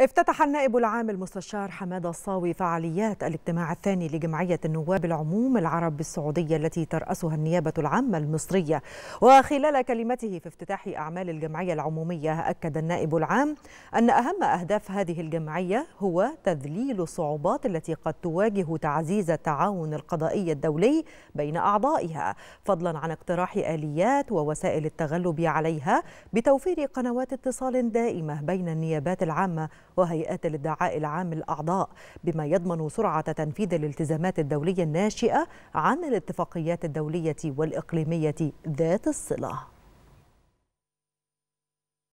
افتتح النائب العام المستشار حماد الصاوي فعاليات الاجتماع الثاني لجمعية النواب العموم العرب بالسعودية التي ترأسها النيابة العامة المصرية وخلال كلمته في افتتاح أعمال الجمعية العمومية أكد النائب العام أن أهم أهداف هذه الجمعية هو تذليل الصعوبات التي قد تواجه تعزيز التعاون القضائي الدولي بين أعضائها فضلا عن اقتراح آليات ووسائل التغلب عليها بتوفير قنوات اتصال دائمة بين النيابات العامة وهيئات الادعاء العام الأعضاء بما يضمن سرعة تنفيذ الالتزامات الدولية الناشئة عن الاتفاقيات الدولية والإقليمية ذات الصلة